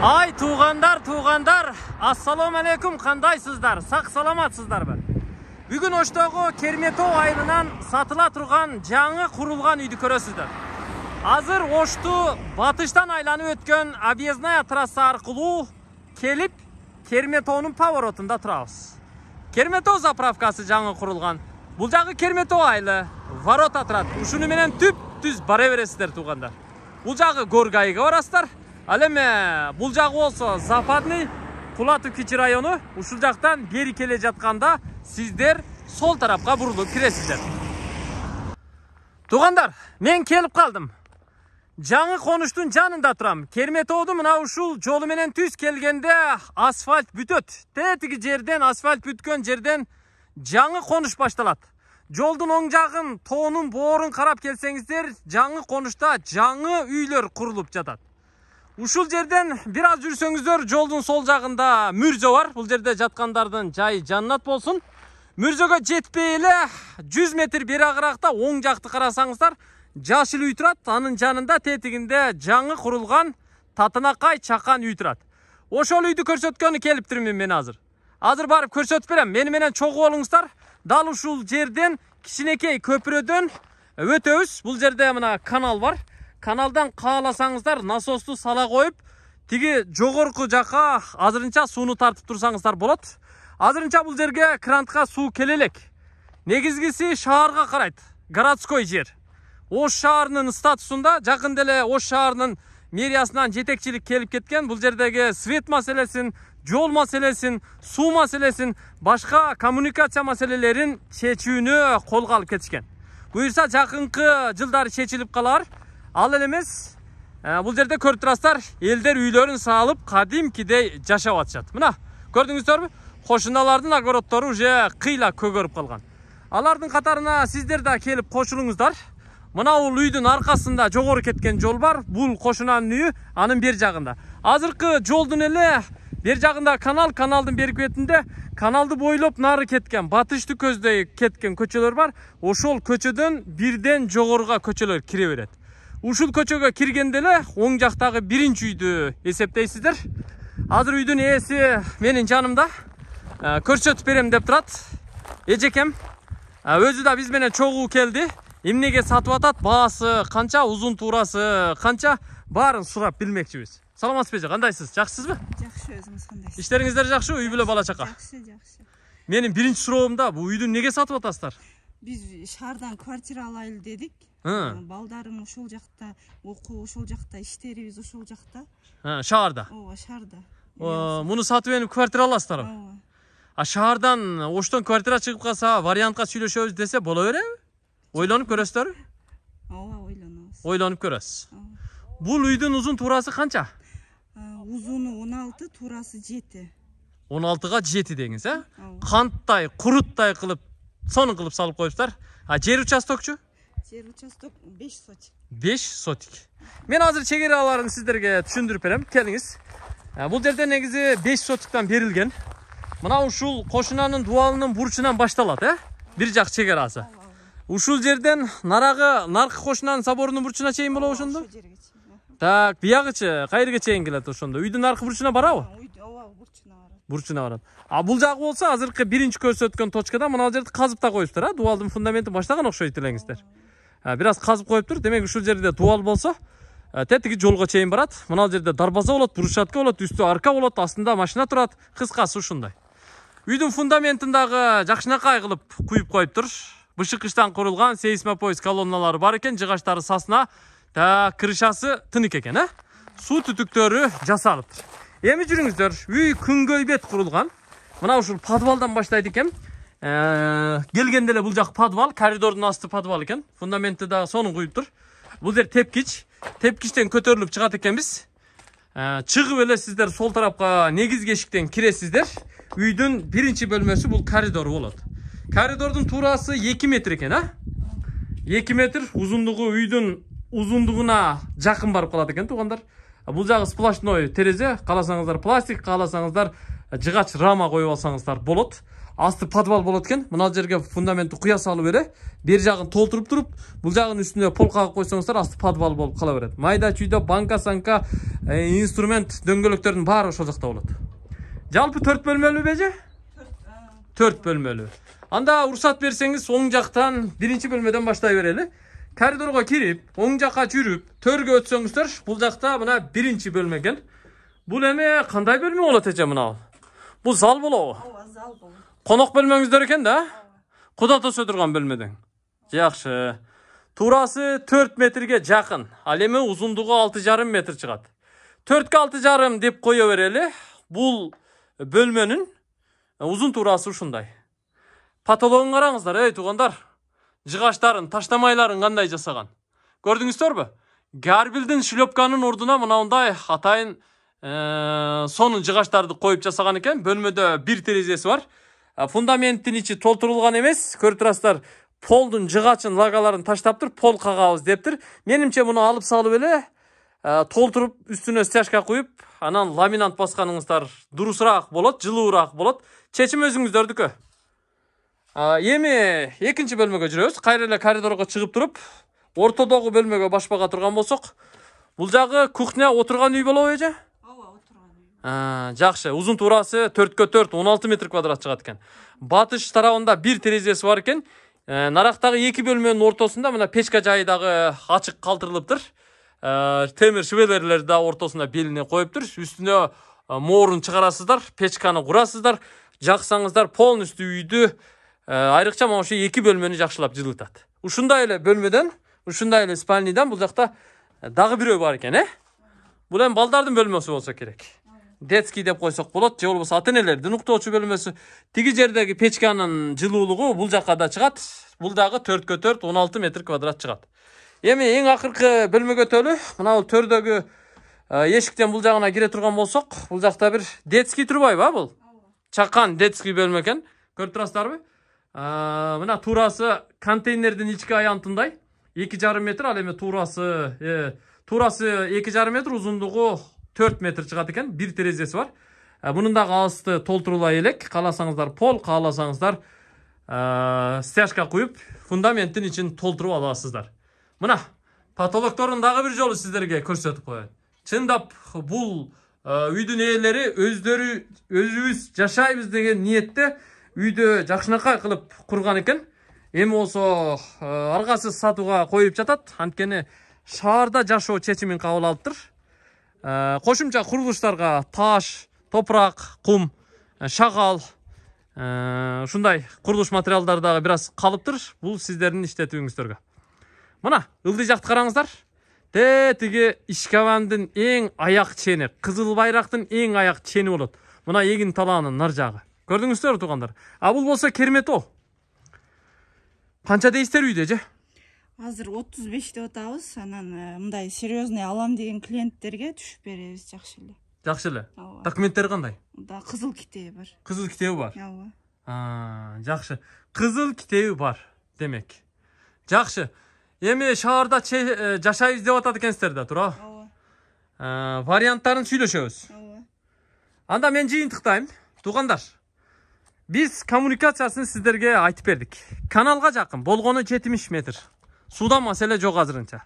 ай туғандар туғандар алейкум қандайсыздар сақ саламатсыздар ба бүгін оштағы керметоу айылынан сатыла тұрған жаңы құрылған үйді көресіздер азыр ошту батыштан айланып өткен объездная трасса арқылы келіп керметоуның поворотында тұрамыз керметоу заправкасы жаңы құрылған бұл жағы керметоу айлы, ворота тұрады ұшыны менен түп түз бара бересіздер туғандар бұл жағы горгайға барасыздар ал эми бул жагы болсо западный кулатов кичи району ушул жактан бери келе жатканда сиздер сол тарапка бурулуп киресиздер туугандар мен келип калдым жаңы конуштун жанында турам тоодун мына ушул жолу менен түз келгенде асфальт бүтөт тетиги жерден асфальт бүткөн жерден жаңы конуш башталат жолдун оң жагын тоонун боорун карап келсеңиздер жаңы конушта жаңы үйлөр курулуп жатат ушул жерден бир аз жүрсөңүздөр жолдун сол жагында мүрзө бар бул жерде жаткандардын жайы жаннат болсун мүрзөгө жетпей эле жүз метр агыракта оң жакты карасаңыздар жашыл үй турат анын жанында тетигинде жаңы курулган татынакай чакан үй турат ошол үйдү көрсөткөнү келиптирмин мен азыр азыр барып көрсөтүп берем мени менен чогуу болуңуздар дал ушул жерден кичинекей көпүрөдөн өтөбүз бул жерде мына канал бар каналдан кааласаңыздар насосту сала коюп тиги жогорку жака азырынча сууну тартып турсаңыздар болот азырынча бул жерге крантка суу келе элек негизгиси шаарга карайт городской жер ош шаарынын статусунда жакында эле ош шаарынын мэриясынан жетекчилик келип кеткен бул жердеги свет маселесин жол маселесин суу маселесин башка коммуникация маселелерин чечүүнү колго алып кетишкен буюрса жакынкы жылдары чечилип калар ал эле эмес бұл жерде көріп тұрасыздар елдер үйлерін салып кадимкидей жашап атышат мына көрдүңүздөрбү қошыналардың огородтары уже қиыла көгеріп қалған алардың қатарына сіздер да келіп қосылыңыздар мынау үйдің арқасында жоғары кеткен жол бар бұл қошынаның үйі аның бер жағында азыркы жолдун эле бер жағында канал каналдын берки бетинде каналды бойлоп нары кеткен батышты көздөй кеткен көчөлөр бар ошол көчөдөн бирден жогоруга көчөлөр кире берет ушул көчөгө киргенде эле оң жактагы биринчи үйдү эсептейсиздер азыр үйдүн ээси менин жанымда э, көрсөтүп берем деп турат эжекем э, өзү да биз менен чогуу келди эмнеге сатып атат баасы канча узун туурасы канча баарын сурап билмекчибиз саламатсызбы эже кандайсыз жакшысызбы жакшы өзүңүз кандайсыз иштериңиздер жакшы үй бүлө бала чака жакшы жакшы менин биринчи суроом да бул үйдү эмнеге сатып атасыздар биз шаардан квартира алайлы дедик балдарым ошол жакта окуу ошол жакта иштерибиз ошол жакта шаарда ооба шаарда муну сатып эми квартира аласыздарбы ооба а шаардан оштон квартира чыгып калса вариантка сүйлөшөбүз десе боло береби ойлонуп көрөсүздөрбү ооба ойлонобуз ойлонуп көрөсүз бул үйдүн узун туурасы канча узуну он алты туурасы жети он алтыга жети деңиз э канттай куруттай кылып сонун кылып салып коюпсуздар а жер участокчу жер участок беш сотик беш сотик мен азыр чек аларын сиздерге түшүндүрүп берем келиңиз бул жерде негизи беш сотиктан берилген мына ушул кошунанын дубалынын бурчунан башталат э бир жак чек ушул жерден нарагы наркы кошунанын соборунун бурчуна чейин болобу ошондо так биягычы каерге чейин келет ошондо үйдүн наркы бурчуна барабы ооба бурчуна барат бурчуна барат а бул жагы болсо азыркы биринчи көрсөткөн точкадан мына жерди казып да коюптур а дубалдын фундаментин баштаган окшойт элеңиздер Э, біраз қазып қойып тұр демек ушул жерде дубал болса э, тетиги жолға чейин барат мына жерде дарбаза болот брусчатка болот үсті арка болот астында машина турат кыскасы ушундай үйдүн фундаментин дагы жакшынакай кылып куюп коюптур бышыкычтан курулган сейсмопоезд колонналары бар екен жығаштары сасна так крышасы тынык экен э ә? суу түтүктөрү жасалыптыр эми жүрүңүздөр үй күнгөй бет курулган мына ушул подвалдан баштайт экен келгенде эле бул жак подвал коридордун асты подвал экен фундаментте дагы сонун куюптур бул жер тепкич тепкичтен көтөрүлүп чыгат экенбиз чыгып эле сиздер сол тарапка негизги эшиктен киресиздер үйдүн биринчи бөлмөсү бул коридор болот коридордун туурасы эки метр экен а эки метр узундугу үйдүн узундугуна жакын барып калат экен туугандар бул жагы сплошной терезе кааласаңыздар пластик кааласаңыздар жыгач рама коюп алсаңыздар болот асты подвал болады екен мына жерге фундаментті құя салу керек бер жағын толтырып тұрып бұл жағын үстіне пол қағып қойсаңыздар асты подвал болып қала береді майда чүйде банка санка ә, инструмент дөңгелектердің бәрі ошол жақта болады жалпы төрт бөлмөлүү же төрт бөлмөлүү анда рұқсат берсеңиз оң жактан биринчи бөлмөдөн баштай берелі коридорго кирип оң жака жүрүп төргө өтсөңүздөр бул жакта мына биринчи бөлмө экен бул эми кандай бөлмө болот эже мынау бул зал болобу ооба зал қонақ бөлмеңіздер екен да құда төсе тұрған бөлмеден жақсы турасы 4 метрге жақын ал эми ұзындығы алты жарым метр шығады төрткө алты жарым деп қоя берелі. Бұл бөлменің ұзын турасы ушундай потологун қараңыздар эй туғандар жығаштарын таштамайларын кандай жасаған. көрдүңүздөрбү гарбилдин гарбилдің ордуна орнына мынандай атайын соның жығаштарды қойып жасаған екен бөлмеде бир терезесі бар фундаменттин ичи толтурулган эмес көрүп турасыздар полдун жыгачын лагаларын таштаптыр пол кагабыз дептир менимче муну алып салып эле толтуруп үстүнө стяжка куюп анан ламинант басканыңыздар дурусураак болот жылуураак болот чечим өзүңүздөрдүкү эми экинчи бөлмөгө жүрөбүз кайра эле коридорго чыгып туруп ортодогу бөлмөгө бага турган болсок бул жагы кухня отурган үй болобу эже ә, жақсы ұзын турасы 4 төрт он алты метр квадрат шығады екен батыс тарабында бір терезесі бар екен ә, нарақтағы екі бөлменің ортасында мына печка жайы дағы ашық қалдырылып тұр ә, темір швеллерлер да ортасына беліне қойып тұр үстіне ә, морын шығарасыздар печканы құрасыздар жақсаңыздар полностью үйді ә, айрықша мына ушу эки бөлмөнү жакшылап жылытат ушундай эле бөлмөдөн ушундай эле спальныйдан бул жакта ә, дагы бирөө бар екен э бұл эми балдардың бөлмесі болса керек детский деп койсок болот же болбосо ата энелердин уктоочу бөлмөсү тиги жердеги печканын жылуулугу бул жака да чыгат бул дагы төрткө төрт он алты метр квадрат чыгат эми эң акыркы бөлмөгө өтөлү мына бул төрдөгү эшиктен бул жагына кире турган болсок бул жакта бир детский турбайбы а бул чакан детский бөлмө экен көрүп турасыздарбы мына туурасы контейнердин ички аянтындай эки жарым метр ал эми туурасы туурасы эки жарым метр узундугу төрт метр чыгат экен бир терезесі бар мунун ә, дагы алысты толтырулай елек кааласаңыздар пол кааласаңыздар ә, стяжка куюп фундаменттің ішін толтырып аласыздар мына потолокторун дағы бір жолы сіздерге көрсетіп коеюн чындап бұл ә, үйдің иелері өздері өзүбүз жашайбыз деген ниетте үйді жакшынакай кылып курган екен эми болсо аргасыз сатууга коюп жатат анткени шаарда жашоо чечимин кабыл алыптыр Э, Қосымша құрылыстарға таш топурак кум э, шагал ушундай э, курулуш материалдары дагы біраз аз калыптыр бул сиздердин иштетүүңүздөргө мына ылдый қараңыздар караңыздар тетиги ишкавандын эң аяқ чени қызыл байрақтың ең аяқ чені болады мына егін таланың нар жагы көрдүңүздөрбү туғандар а бул болсо керметоо канча дейсиздер үйде же азыр отуз беш деп атабыз анан э, мындай серьезный алам деген клиенттерге түшүп беребиз жакшы эле жакшы эле ооба документтери кандай да кызыл китеби бар кызыл китеби бар ооба жакшы кызыл китеби бар демек жакшы эми шаарда э, жашайбыз деп атат экенсиздер да туурабы ооба э, варианттарын сүйлөшөбүз ооба анда мен жыйынтыктайм туугандар биз коммуникациясын сиздерге айтып бердик каналга жакын болгону жетимиш метр суда мәселе жоқ азырынча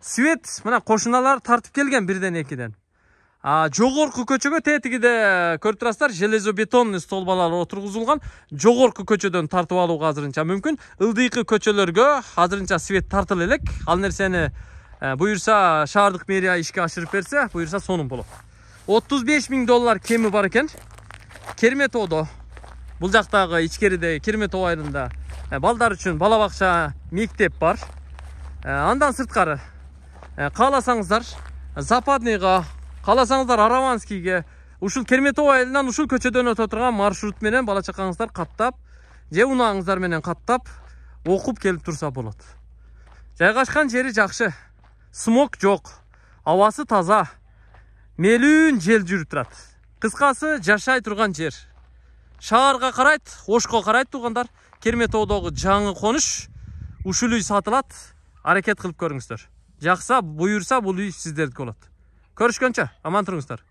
свет мына қошыналар тартып келген бирден экиден жогорку көчөгө тетигиде көрүп турасыздар железобетонный столбалар отургузулган жогорку көчөдөн тартып алууга азырынча мүмкүн ылдыйкы көчөлөргө азырынча свет тартыла элек ал нерсени буюрса шаардык мэрия ишке ашырып берсе буюрса сонун болот отуз беш миң доллар кеми бар экен керме тоодо бул жактагы ичкеридеги керме айылында Э, балдар үшін балабақша мектеп бар э, андан сыртқары э, қаласаңыздар западныйға қаласаңыздар араванскийге ушул керметово айылынан ушул көчөдөн өтө турган маршрут менен бала чакаңыздар каттап же унааңыздар менен каттап окуп келип турса болот жайгашкан жери жакшы смог жок абасы таза мелүүн жел жүрүп турат кыскасы жашай турган жер карайт қарайды карайт қарайды туғандар тоодогу жаңы қоныш ушул үй сатылат аракет қылып көріңіздер жакса буюрса бул үй сиздердики болот көрүшкөнчө аман тұрыңыздар